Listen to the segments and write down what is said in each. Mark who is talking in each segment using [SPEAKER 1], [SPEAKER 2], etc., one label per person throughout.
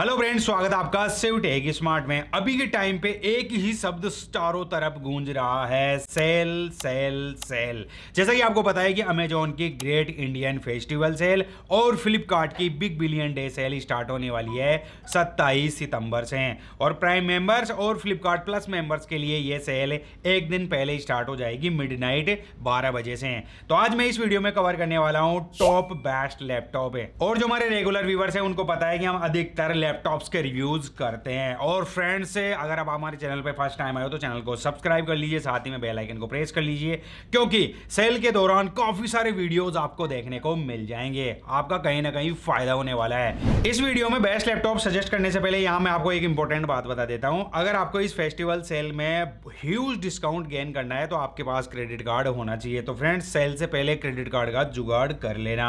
[SPEAKER 1] hello friends स्वागत है आपका सेव टेक स्मार्ट में अभी के टाइम पे एक ही शब्द चारों तरफ गूंज रहा है सेल सेल सेल जैसा कि आपको पता है कि अमेजोन की ग्रेट इंडियन फेस्टिवल सेल और फ्लिपकार्ट की big billion day sale start होने वाली है 27 सितंबर से और प्राइम मेंबर्स और फ्लिपकार्ट प्लस मेंबर्स के लिए यह सेल एक दिन पहले स्टार्ट हो जाएगी मिड नाइट बजे से तो आज मैं इस वीडियो में कवर करने वाला हूँ टॉप बेस्ट लैपटॉप है और जो हमारे रेगुलर व्यूवर्स हैं उनको पता है कि हम अधिकतर लैपटॉप्स के रिव्यूज़ करते हैं और फ्रेंड्स से अगर आप हमारे चैनल पर फर्स्ट टाइम आए हो तो चैनल को सब्सक्राइब कर लीजिए साथ ही में बेल आइकन को प्रेस कर लीजिए क्योंकि सेल के दौरान काफ़ी सारे वीडियोस आपको देखने को मिल जाएंगे आपका कहीं ना कहीं फ़ायदा होने वाला है इस वीडियो में बेस्ट लैपटॉप सजेस्ट करने से पहले यहाँ मैं आपको एक इंपॉर्टेंट बात बता देता हूँ अगर आपको इस फेस्टिवल सेल में ह्यूज डिस्काउंट गेन करना है तो आपके पास क्रेडिट कार्ड होना चाहिए तो फ्रेंड्स सेल से पहले क्रेडिट कार्ड का जुगाड़ कर लेना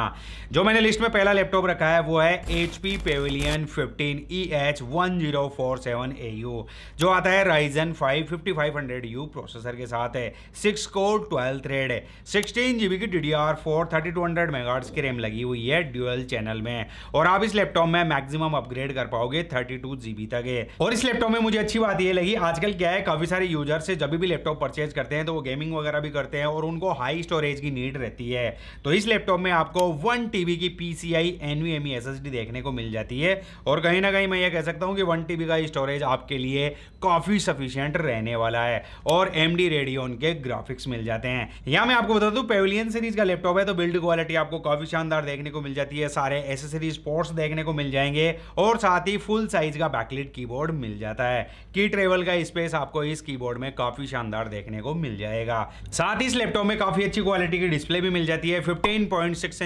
[SPEAKER 1] जो मैंने लिस्ट में पहला लैपटॉप रखा है वो है H P Pavilion fifty fifteen E H one zero four seven A U जो आता है Ryzen five fifty five hundred U processor के साथ है सिक्स कोर ट्वेल्व थ्रेड है सिक्सटीन जी बी की D D R four thirty two hundred megahertz की RAM लगी हुई है ड्यूएल चैनल में और आप इस लैपटॉप में मैक्सिमम अपग्रेड कर पाओगे थर्टी टू जी बी तक है और इस लैपटॉप में मुझे अच्छी बात ये लगी आजकल क्या है काफी सारे यूजर्स से जब भी लैपटॉप परचेज करते हैं तो वो गेमिंग वगैरह भी करते हैं और उनको हाई स्टोरेज की नीड रहती है तो इस लैपटॉप में आपको वन टीबी की P C I M S S D देखने को मिल जाती है और कहीं कहीं ना कहीं मैं ये कह सकता हूँ कि वन टी का स्टोरेज आपके लिए काफ़ी सफिशियंट रहने वाला है और एम डी रेडियोन के ग्राफिक्स मिल जाते हैं यहाँ मैं आपको बता दूँ पेविलियन सीरीज का लैपटॉप है तो बिल्ड क्वालिटी आपको काफ़ी शानदार देखने को मिल जाती है सारे एसेसरीज स्पोर्ट्स देखने को मिल जाएंगे और साथ ही फुल साइज का बैकलिट कीबोर्ड मिल जाता है की ट्रेवल का स्पेस आपको इस कीबोर्ड में काफ़ी शानदार देखने को मिल जाएगा साथ ही इस लैपटॉप में काफ़ी अच्छी क्वालिटी की डिस्प्ले भी मिल जाती है फिफ्टीन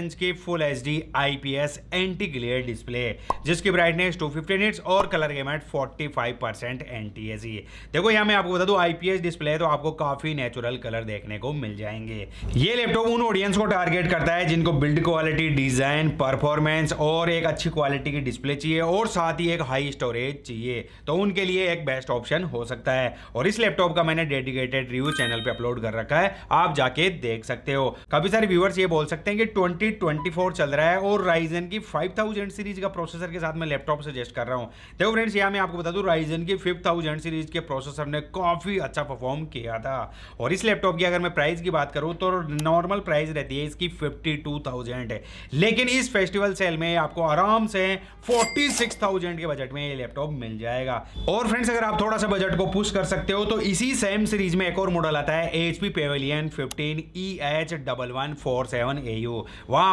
[SPEAKER 1] इंच की full H D I P S anti glare display जिसकी ब्राइटनेस एच टू फिफ्टी निट्स और colour gamut at forty five percent N T S ये देखो यहाँ मैं आपको बता दूँ आई पी एस डिस्प्ले है तो आपको काफ़ी नेचुरल कलर देखने को मिल जाएंगे ये लैपटॉप उन ऑडियंस को टारगेट करता है जिनको बिल्ड क्वालिटी डिज़ाइन परफॉर्मेंस और एक अच्छी क्वालिटी की डिस्प्ले चाहिए और साथ ही एक हाई स्टोरेज चाहिए तो उनके लिए एक बेस्ट ऑप्शन हो सकता है और इस लैपटॉप का मैंने डेडिकेटेड रिव्यू चैनल पर अपलोड कर रखा है आप जाके देख सकते हो काफ़ी सारे व्यूवर्स ये बोल सकते हैं कि ट्वेंटी चल रहा है और राइजन की फाइव सीरीज का प्रोसेसर के साथ में लैपटॉप सजेस्ट कर रहा हूँ देखो फ्रेंड्स यहाँ मैं आपको बता दूँ राइजन की फिफ्थ थाउजेंड सीरीज के प्रोसेसर ने काफ़ी अच्छा परफॉर्म किया था और इस लैपटॉप की अगर मैं प्राइस की बात करूँ तो नॉर्मल प्राइस रहती है इसकी फिफ्टी है लेकिन इस फेस्टिवल सेल में आपको आराम से फोर्टी के बजट में ये लैपटॉप मिल जाएगा और फ्रेंड्स अगर आप थोड़ा सा बजट को पुश कर सकते हो तो इसी सेम सीरीज में एक और मॉडल आता है H P Pavilion fifteen E H double one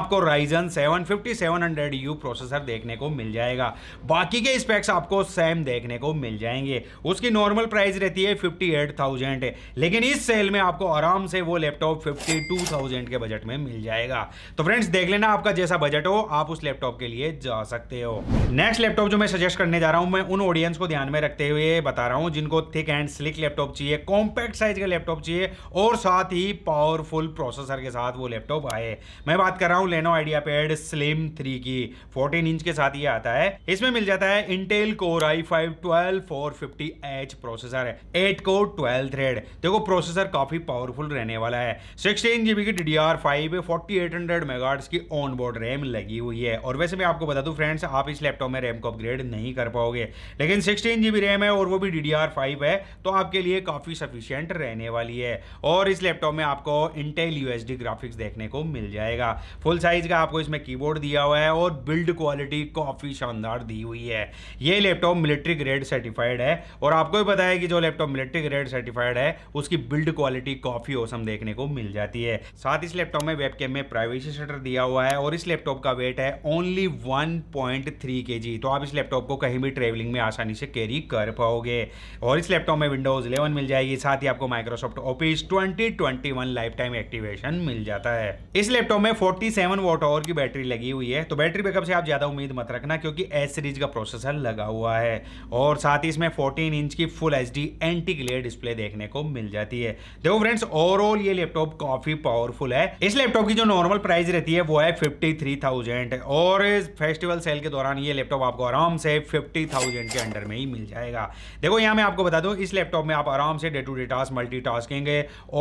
[SPEAKER 1] आपको Ryzen seven fifty seven hundred U processor देखने को मिल जाएगा बाकी के स्पेक्स आपको सेम देखने को मिल जाएंगे उसकी नॉर्मल प्राइस रहती है फिफ्टी एट थाउजेंड लेकिन इस सेल में आपको आराम से वो लैपटॉप फिफ्टी टू थाउजेंड के बजट में मिल जाएगा तो फ्रेंड्स देख लेना आपका जैसा बजट हो आप उस लैपटॉप के लिए जा सकते हो नेक्स्ट लैपटॉप जो मैं सजेस्ट करने जा रहा हूँ मैं उन ऑडियंस को ध्यान में रखते हुए बता रहा हूँ जिनको थिक एंड स्लिक लैपटॉप चाहिए कॉम्पैक्ट साइज का लैपटॉप चाहिए और साथ ही पावरफुल प्रोसेसर के साथ वो लैपटॉप आए मैं बात कर रहा हूँ Lenovo idea pad slim three की फोर्टीन इंच के साथ ये आता है इसमें में मिल जाता है Intel core I five twelve four fifty H processor है एट कोर ट्वेल्व थ्रेड देखो प्रोसेसर काफी पावरफुल रहने वाला है सिक्सटीन जीबी की D D R five forty eight hundred megahertz की ऑन बोर्ड रैम लगी हुई है और वैसे मैं आपको बता दूं फ्रेंड्स आप इस लैपटॉप में रैम को अपग्रेड नहीं कर पाओगे लेकिन सिक्सटीन जीबी रैम है और वो भी डी डी आर फाइव है तो आपके लिए काफी सफिशियंट रहने वाली है और इस लैपटॉप में आपको इंटेल यूएसडी ग्राफिक्स देखने को मिल जाएगा फुल साइज का आपको इसमें कीबोर्ड दिया हुआ है और बिल्ड क्वालिटी काफी शानदार दी दी हुई है ये लैपटॉप मिलिट्री ग्रेड सर्टिफाइड है और आपको भी पता है कि जो लैपटॉप मिलिट्री ग्रेड सर्टिफाइड है उसकी बिल्ड क्वालिटी काफ़ी औसम देखने को मिल जाती है साथ इस लैपटॉप में वेब में प्राइवेसी शटर दिया हुआ है और इस लैपटॉप का वेट है ओनली वन पॉइंट थ्री के जी तो आप इस लैपटॉप को कहीं भी ट्रेवलिंग में आसानी से कैरी कर पाओगे और इस लैपटॉप में विंडोज इलेवन मिल जाएगी साथ ही आपको Microsoft office 2021 life time activation मिल जाता है इस लैपटॉप में फोर्टी सेवन वोट आवर की बैटरी लगी हुई है तो बैटरी बैकअप से आप ज्यादा उम्मीद मत रखना क्योंकि एस इंच का प्रोसेसर लगा हुआ है और साथ ही इसमें 14 इंच की full H D anti glare display देखने को मिल जाती है देखो फ्रेंड्स ओवरऑल ये लैपटॉप काफी पावरफुल है इस लैपटॉप की जो नॉर्मल प्राइस रहती है वो है फिफ्टी थ्री थाउजेंड और फेस्टिवल सेल के दौरान ये लैपटॉप आपको आराम से फिफ्टी थाउजेंड के अंडर में ही मिल जाएगा देखो यहाँ मैं आपको बता दूँ इस लैपटॉप में आप आराम से day to day task multitasking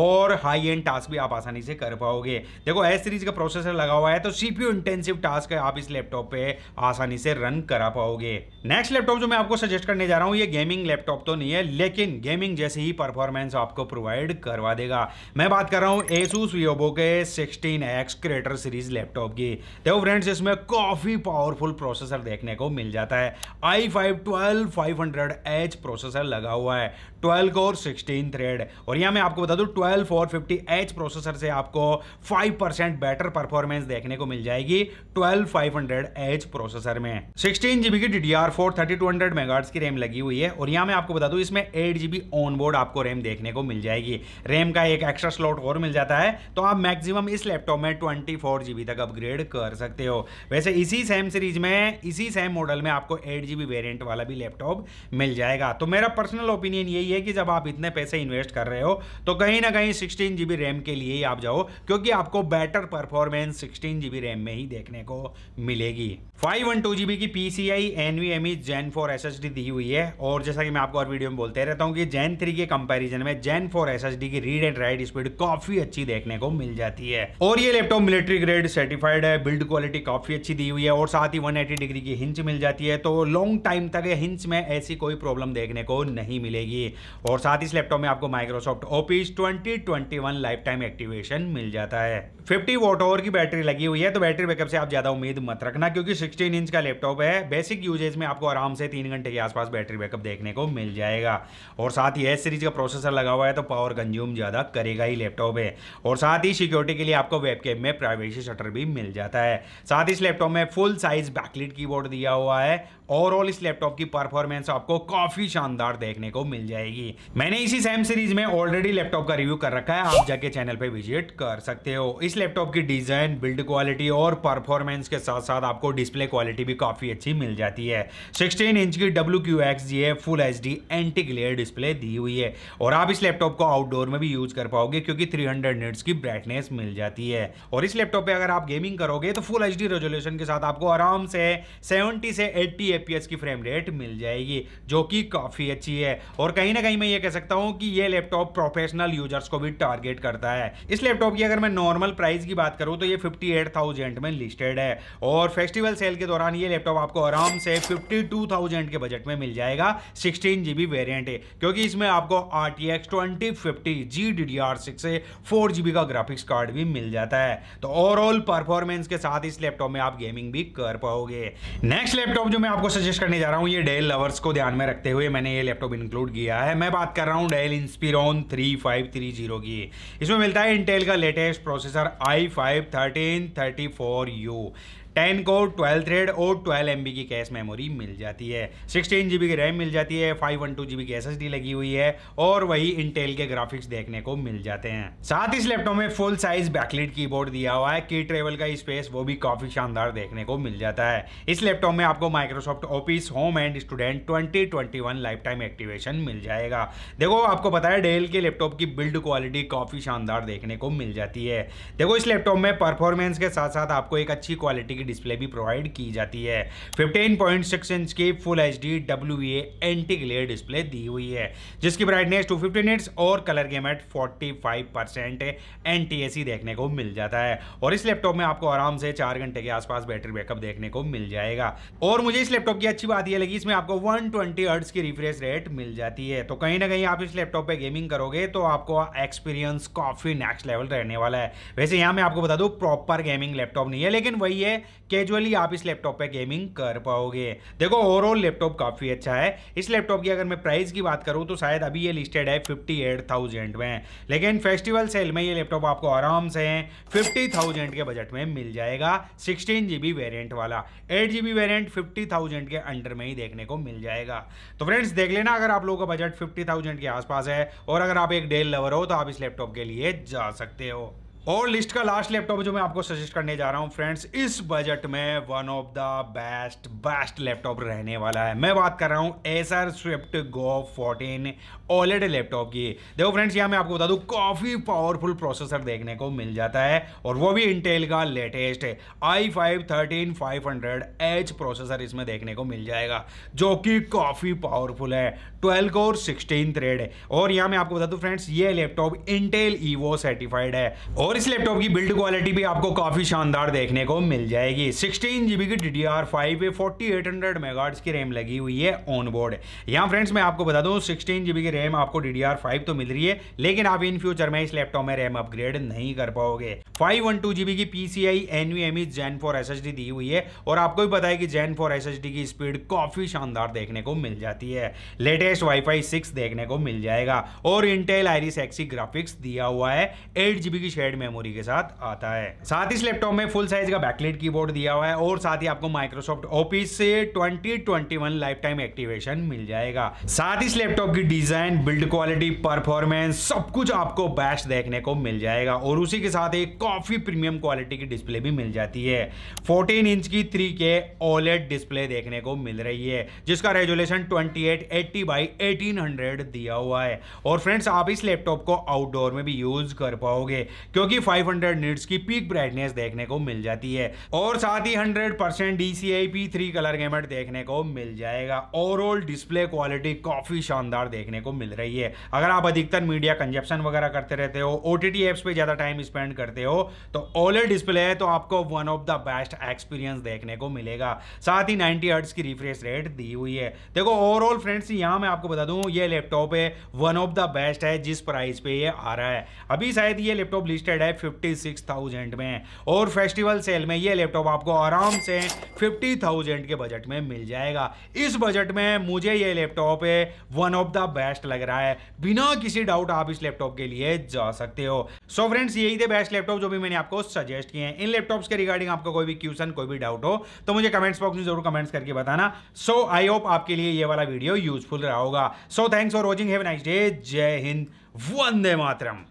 [SPEAKER 1] और हाई एंड टास्क भी आप आसानी से कर पाओगे देखो एस सीरीज का प्रोसेसर लगा हुआ है तो सीपीयू इंटेंसिव टास्क आप इस लैपटॉप पे आसानी से रन करा पाओगे पाओगे नेक्स्ट लैपटॉप जो मैं आपको सजेस्ट करने जा रहा हूँ ये गेमिंग लैपटॉप तो नहीं है लेकिन गेमिंग जैसे ही परफॉर्मेंस आपको प्रोवाइड करवा देगा मैं बात कर रहा हूँ एसूस वीओबो के sixteen X creator series laptop की देखो फ्रेंड्स इसमें काफ़ी पावरफुल प्रोसेसर देखने को मिल जाता है I five twelve five hundred H processor लगा हुआ है ट्वेल्व और सिक्सटीन थ्रेड और यहाँ मैं आपको बता दूँ ट्वेल्व और फिफ्टी एच प्रोसेसर से आपको फाइव परसेंट बेटर परफॉर्मेंस देखने को मिल जाएगी twelve five hundred H processor में सिक्सटीन जी जीबी की D D R four thirty two hundred megahertz की रैम लगी हुई है और यहाँ मैं आपको बता दूँ इसमें eight G B on board आपको रैम देखने को मिल जाएगी रैम का एक एक्स्ट्रा स्लॉट और मिल जाता है तो आप मैक्सिमम इस लैपटॉप में ट्वेंटी फोर जी बी तक अपग्रेड कर सकते हो वैसे इसी सेम सीरीज में इसी सेम मॉडल में आपको एट जी बी वेरियंट वाला भी लैपटॉप मिल जाएगा तो मेरा पर्सनल ओपिनियन यही है कि जब आप इतने पैसे इन्वेस्ट कर रहे हो तो कहीं ना कहीं सिक्सटीन जी बी रैम के लिए ही आप जाओ क्योंकि आपको better performance sixteen G B RAM में ही देखने को मिलेगी five one two G B की P C I N V M E gen four S S D दी हुई है और जैसा कि मैं आपको और वीडियो में बोलते रहता हूँ कि जैन थ्री के कंपैरिजन में gen four S S D की रीड एंड राइट स्पीड काफी अच्छी देखने को मिल जाती है और ये लैपटॉप मिलिट्री ग्रेड सर्टिफाइड है बिल्ड क्वालिटी काफी अच्छी दी हुई है और साथ ही वन एटी डिग्री की हिंच मिल जाती है तो लॉन्ग टाइम तक हिंच में ऐसी कोई प्रॉब्लम देखने को नहीं मिलेगी और साथ ही इस लैपटॉप में आपको Microsoft office twenty twenty one life time activation मिल जाता है फिफ्टी वोट ओवर की बैटरी लगी हुई है तो बैटरी बैकअप से आप ज्यादा उम्मीद मत रखना क्योंकि सिक्सटीन इंच का लैपटॉप है बेसिक यूजेज में आपको आराम से तीन घंटे के आसपास बैटरी बैकअप देखने को मिल जाएगा और साथ ही एस सीरीज का प्रोसेसर लगा हुआ है तो पावर कंज्यूम ज़्यादा करेगा ही लैपटॉप है और साथ ही सिक्योरिटी के लिए आपको वेबकेम में प्राइवेसी शटर भी मिल जाता है साथ ही इस लैपटॉप में फुल साइज बैकलिट कीबोर्ड दिया हुआ है ओवरऑल इस लैपटॉप की परफॉर्मेंस आपको काफी शानदार देखने को मिल जाएगी मैंने इसी सेम सीरीज में ऑलरेडी लैपटॉप का रिव्यू कर रखा है आप जाके चैनल पे विजिट कर सकते हो इस लैपटॉप की डिजाइन बिल्ड क्वालिटी और परफॉर्मेंस के साथ साथ आपको डिस्प्ले क्वालिटी भी काफी अच्छी मिल जाती है सिक्सटीन इंच की डब्ल्यू क्यू एक्स जी है full H D anti glare display दी हुई है और आप इस लैपटॉप को आउटडोर में भी यूज कर पाओगे क्योंकि थ्री हंड्रेड की ब्राइटनेस मिल जाती है और इस लैपटॉप पे अगर आप गेमिंग करोगे तो फुल एच डी रेजोल्यूशन के साथ आपको आराम से सेवेंटी से एट्टी एफ की फ्रेम रेट मिल जाएगी जो कि काफ़ी अच्छी है और कहीं ना कहीं मैं ये कह सकता हूँ कि ये लैपटॉप प्रोफेशनल यूजर्स को भी टारगेट करता है इस लैपटॉप की अगर मैं नॉर्मल प्राइस की बात करूँ तो ये फिफ्टी एट थाउजेंड में लिस्टेड है और फेस्टिवल सेल के दौरान ये लैपटॉप आपको आराम से फिफ्टी टू थाउजेंड के बजट में मिल जाएगा सिक्सटीन जी बी वेरियंट है क्योंकि इसमें आपको R T X twenty fifty G D D R six four G B का ग्राफिक्स कार्ड भी मिल जाता है तो ओवरऑल परफॉर्मेंस के साथ इस लैपटॉप में आप गेमिंग भी कर पाओगे नेक्स्ट लैपटॉप जो मैं आपको सजेस्ट करने जा रहा हूँ ये डेल लवर्स को ध्यान में रखते हुए मैंने ये लैपटॉप इंक्लूड किया है मैं बात कर रहा हूँ Dell Inspiron three five three zero की इसमें मिलता है इंटेल का latest processor I five thirteen thirty four U ten core twelve thread और ट्वेल्व एम की कैश मेमोरी मिल जाती है सिक्सटीन जी की रैम मिल जाती है फाइव वन टू जी की एस लगी हुई है और वही इंटेल के ग्राफिक्स देखने को मिल जाते हैं साथ इस लैपटॉप में फुल साइज बैकलिट कीबोर्ड दिया हुआ है की ट्रेवल का स्पेस वो भी काफी शानदार देखने को मिल जाता है इस लैपटॉप में आपको Microsoft office home and student twenty twenty one life time activation मिल जाएगा देखो आपको पता है डेल के लैपटॉप की बिल्ड क्वालिटी काफी शानदार देखने को मिल जाती है देखो इस लैपटॉप में परफॉर्मेंस के साथ साथ आपको एक अच्छी क्वालिटी की डिस्प्ले भी प्रोवाइड की जाती है फिफ्टीन पॉइंट सिक्स इंच की full H D W A anti glare display दी हुई है जिसकी ब्राइटनेस टू फिफ्टी निट्स और colour gamut at forty five percent N T S देखने को मिल जाता है और इस लैपटॉप में आपको आराम से चार घंटे के आसपास बैटरी बैकअप देखने को मिल जाएगा और मुझे इस लैपटॉप की अच्छी बात यह लगी इसमें आपको वन ट्वेंटी की रिफ्रेश रेट मिल जाती है तो कहीं ना कहीं आप इस लैपटॉप पर गेमिंग करोगे तो आपको एक्सपीरियंस काफ़ी नेक्स्ट लेवल रहने वाला है वैसे यहाँ मैं आपको बता दूँ प्रॉपर गेमिंग लैपटॉप नहीं है लेकिन वही है कैजुअली आप इस लैपटॉप पे गेमिंग कर पाओगे देखो ओवरऑल लैपटॉप काफ़ी अच्छा है इस लैपटॉप की अगर मैं प्राइस की बात करूं तो शायद अभी ये लिस्टेड है फिफ्टी एट थाउजेंड में लेकिन फेस्टिवल सेल में ये लैपटॉप आपको आराम से फिफ्टी थाउजेंड के बजट में मिल जाएगा सिक्सटीन जीबी वेरियंट वाला eight GB variant fifty thousand के अंडर में ही देखने को मिल जाएगा तो फ्रेंड्स देख लेना अगर आप लोगों का बजट फिफ्टी थाउजेंड के आसपास है और अगर आप एक डेल लवर हो तो आप इस लैपटॉप के लिए जा सकते हो और लिस्ट का लास्ट लैपटॉप जो मैं आपको सजेस्ट करने जा रहा हूँ फ्रेंड्स इस बजट में one of the best best laptop रहने वाला है मैं बात कर रहा हूँ Acer Swift Go fourteen OLED laptop की देखो फ्रेंड्स यहाँ मैं आपको बता दूँ काफ़ी पावरफुल प्रोसेसर देखने को मिल जाता है और वो भी इंटेल का लेटेस्ट है I five thirteen five hundred H processor इसमें देखने को मिल जाएगा जो कि काफ़ी पावरफुल है ट्वेल्व और सिक्सटीन थ्रेड है और यहाँ मैं आपको बता दूँ फ्रेंड्स ये लैपटॉप इंटेल ईवो सर्टिफाइड है और और इस लैपटॉप की बिल्ड क्वालिटी भी आपको काफ़ी शानदार देखने को मिल जाएगी सिक्सटीन जी की डी डी आर फाइव पे फोर्टी एट हंड्रेड मेगाट्स की रैम लगी हुई है ऑन बोर्ड यहाँ फ्रेंड्स मैं आपको बता दूँ सिक्सटीन जी की रैम आपको डी डी आर फाइव तो मिल रही है लेकिन आप इन फ्यूचर में इस लैपटॉप में रैम अपग्रेड नहीं कर पाओगे फाइव वन टू जी की P C I N V M E gen four S S D दी हुई है और आपको भी पता है कि gen four S S D की स्पीड काफ़ी शानदार देखने को मिल जाती है लेटेस्ट वाई फाई सिक्स देखने को मिल जाएगा और इंटेल आईरिस एक्सी ग्राफिक्स दिया हुआ है एट जी की शेड मेमोरी के साथ आता है साथ ही इस लैपटॉप में फुल साइज का बैकलेट कीबोर्ड दिया हुआ है और साथ ही आपको माइक्रोसॉफ्ट ऑफिस से 2021 लाइफ टाइम एक्टिवेशन मिल जाएगा साथ ही इस लैपटॉप की डिजाइन बिल्ड क्वालिटी परफॉर्मेंस सब कुछ आपको बेस्ट देखने को मिल जाएगा और उसी के साथ एक काफी प्रीमियम क्वालिटी की डिस्प्ले भी मिल जाती है फोर्टीन इंच की थ्री के ओलेट डिस्प्ले देखने को मिल रही है जिसका resolution eighty by eighteen hundred दिया हुआ है और फ्रेंड्स आप इस लैपटॉप को आउटडोर में भी यूज कर पाओगे क्योंकि क्योंकि 500 हंड्रेड निट्स की पीक ब्राइटनेस देखने को मिल जाती है और साथ ही 100 percent D C I P three colour gamut देखने को मिल जाएगा ओवरऑल डिस्प्ले क्वालिटी काफ़ी शानदार देखने को मिल रही है अगर आप अधिकतर मीडिया कंजप्शन वगैरह करते रहते हो ओ टी टी एप्स पर ज़्यादा टाइम स्पेंड करते हो तो ओलेड डिस्प्ले है तो आपको one of the best experience देखने को मिलेगा साथ ही नाइनटी हर्ट्स की रिफ्रेश रेट दी हुई है देखो ओवरऑल फ्रेंड्स यहाँ मैं आपको बता दूँ ये लैपटॉप है वन ऑफ द बेस्ट है जिस प्राइस पे ये आ रहा है अभी शायद ये लैपटॉप लिस्टेड रेटेड है फिफ्टी सिक्स थाउजेंड में और फेस्टिवल सेल में ये लैपटॉप आपको आराम से फिफ्टी थाउजेंड के बजट में मिल जाएगा इस बजट में मुझे ये laptop one of the best लग रहा है बिना किसी डाउट आप इस लैपटॉप के लिए जा सकते हो सो so फ्रेंड्स यही थे बेस्ट लैपटॉप जो भी मैंने आपको सजेस्ट किए हैं इन लैपटॉप्स के रिगार्डिंग आपका कोई भी क्वेश्चन कोई भी डाउट हो तो मुझे कमेंट्स बॉक्स में जरूर कमेंट्स करके बताना सो आई होप आपके लिए ये वाला वीडियो यूजफुल रहा होगा so thanks for watching have nice day जय हिंद वंदे मातरम